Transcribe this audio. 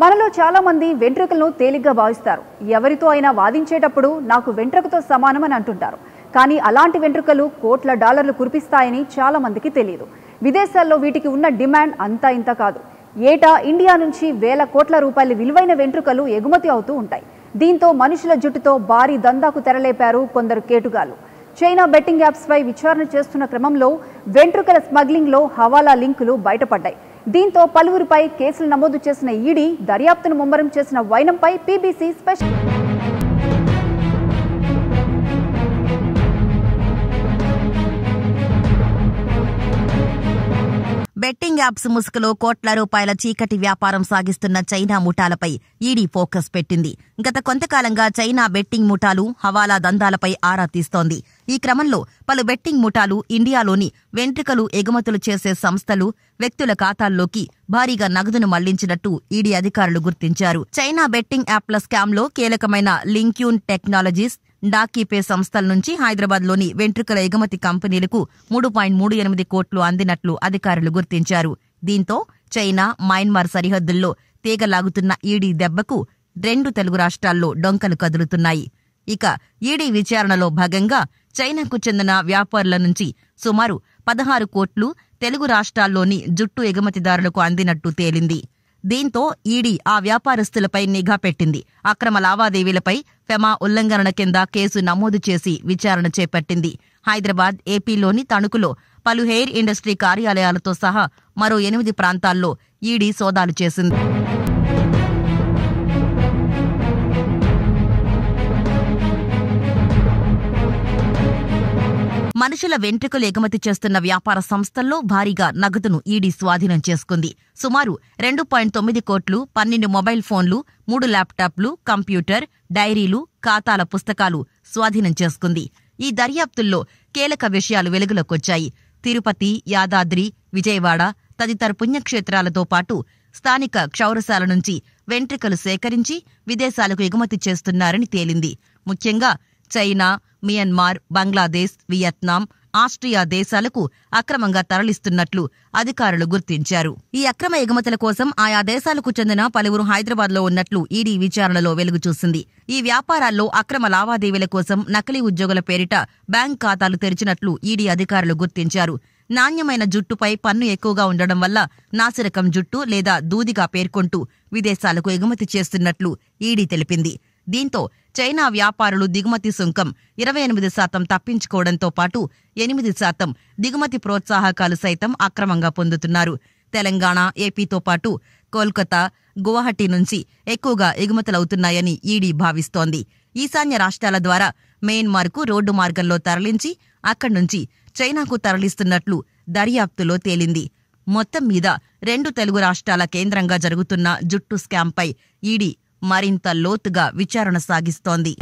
మనలో చాలామంది వెంట్రుకలను తేలిగ్గా భావిస్తారు ఎవరితో అయినా వాదించేటప్పుడు నాకు వెంట్రుకతో సమానమని అంటుంటారు కానీ అలాంటి వెంట్రుకలు కోట్ల డాలర్లు కురిపిస్తాయని చాలామందికి తెలియదు విదేశాల్లో వీటికి ఉన్న డిమాండ్ అంతా ఇంత కాదు ఏటా ఇండియా నుంచి వేల కోట్ల రూపాయల విలువైన వెంట్రుకలు ఎగుమతి అవుతూ ఉంటాయి దీంతో మనుషుల జుట్టుతో భారీ దందాకు తెరలేపారు కొందరు కేటుగాలు చైనా బెట్టింగ్ యాప్స్పై విచారణ చేస్తున్న క్రమంలో వెంట్రుకల స్మగ్లింగ్లో హవాలా లింకులు బయటపడ్డాయి దీంతో పలువురిపై కేసులు నమోదు చేసిన ఈడీ దర్యాప్తును ముమ్మరం చేసిన వైనంపై పీబీసీ స్పెషల్ యాప్స్ ముసుగులో కోట్ల రూపాయల చీకటి వ్యాపారం సాగిస్తున్న చైనా ముఠాలపై ఈడీ ఫోకస్ పెట్టింది గత కొంతకాలంగా చైనా బెట్టింగ్ ముఠాలు హవాలా దందాలపై ఆరా తీస్తోంది ఈ క్రమంలో పలు బెట్టింగ్ ముఠాలు ఇండియాలోని వెంట్రుకలు ఎగుమతులు చేసే సంస్థలు వ్యక్తుల ఖాతాల్లోకి భారీగా నగదును మళ్లించినట్టు ఈడీ అధికారులు గుర్తించారు చైనా బెట్టింగ్ యాప్ల స్కామ్లో కీలకమైన లింక్యూన్ టెక్నాలజీస్ డాకీపే సంస్థల నుంచి హైదరాబాద్లోని వెంట్రుకల ఎగుమతి కంపెనీలకు మూడు పాయింట్ మూడు ఎనిమిది కోట్లు అందినట్లు అధికారులు గుర్తించారు దీంతో చైనా మయన్మార్ సరిహద్దుల్లో తీగలాగుతున్న ఈడీ దెబ్బకు రెండు తెలుగు రాష్ట్రాల్లో డొంకలు కదులుతున్నాయి ఇక ఈడీ విచారణలో భాగంగా చైనాకు చెందిన వ్యాపారుల నుంచి సుమారు పదహారు కోట్లు తెలుగు రాష్ట్రాల్లోని జుట్టు ఎగుమతిదారులకు అందినట్టు తేలింది దీంతో ఈడీ ఆ వ్యాపారస్తులపై నిఘా పెట్టింది అక్రమ లావాదేవీలపై ఫెమా ఉల్లంఘన కింద కేసు నమోదు చేసి విచారణ చేపట్టింది హైదరాబాద్ ఏపీలోని తణుకులో పలు హెయిర్ ఇండస్ట్రీ కార్యాలయాలతో సహా మరో ఎనిమిది ప్రాంతాల్లో ఈడీ సోదాలు చేసింది మనుషుల వెంట్రుకలు ఎగుమతి చేస్తున్న వ్యాపార సంస్థల్లో భారీగా నగదును ఈడీ స్వాధీనం చేసుకుంది సుమారు రెండు పాయింట్ తొమ్మిది కోట్లు పన్నెండు మొబైల్ ఫోన్లు మూడు ల్యాప్టాప్లు కంప్యూటర్ డైరీలు ఖాతాల పుస్తకాలు స్వాధీనం చేసుకుంది ఈ దర్యాప్తుల్లో కీలక విషయాలు వెలుగులోకొచ్చాయి తిరుపతి యాదాద్రి విజయవాడ తదితర పుణ్యక్షేత్రాలతో పాటు స్థానిక క్షౌరశాల నుంచి వెంట్రికలు సేకరించి విదేశాలకు ఎగుమతి చేస్తున్నారని తేలింది ముఖ్యంగా China Myanmar Bangladesh Vietnam Austria దేశాలకు అక్రమంగా తరలిస్తున్నట్లు అధికారులు గుర్తించారు ఈ అక్రమ ఎగుమతుల కోసం ఆయా దేశాలకు చెందిన పలువురు హైదరాబాద్లో ఉన్నట్లు ఈడీ విచారణలో వెలుగుచూసింది ఈ వ్యాపారాల్లో అక్రమ లావాదేవీల కోసం నకిలీ ఉద్యోగుల పేరిట బ్యాంక్ ఖాతాలు తెరిచినట్లు ఈడీ అధికారులు గుర్తించారు నాణ్యమైన జుట్టుపై పన్ను ఎక్కువగా ఉండడం వల్ల నాసిరకం జుట్టు లేదా దూదిగా పేర్కొంటూ విదేశాలకు ఎగుమతి చేస్తున్నట్లు ఈడీ తెలిపింది దీంతో చైనా వ్యాపారులు దిగుమతి సుంకం ఇరవై ఎనిమిది శాతం తప్పించుకోవడంతో పాటు ఎనిమిది శాతం దిగుమతి ప్రోత్సాహకాలు సైతం అక్రమంగా పొందుతున్నారు తెలంగాణ ఏపీతో పాటు కోల్కతా గువాహటి నుంచి ఎక్కువగా ఎగుమతులవుతున్నాయని ఈడీ భావిస్తోంది ఈశాన్య రాష్ట్రాల ద్వారా మయన్మార్కు రోడ్డు మార్గంలో తరలించి అక్కడి నుంచి చైనాకు తరలిస్తున్నట్లు దర్యాప్తులో తేలింది మొత్తం మీద రెండు తెలుగు రాష్ట్రాల కేంద్రంగా జరుగుతున్న జుట్టు స్కాంపై ఈడీ మరింత లోతుగా విచారణ సాగిస్తోంది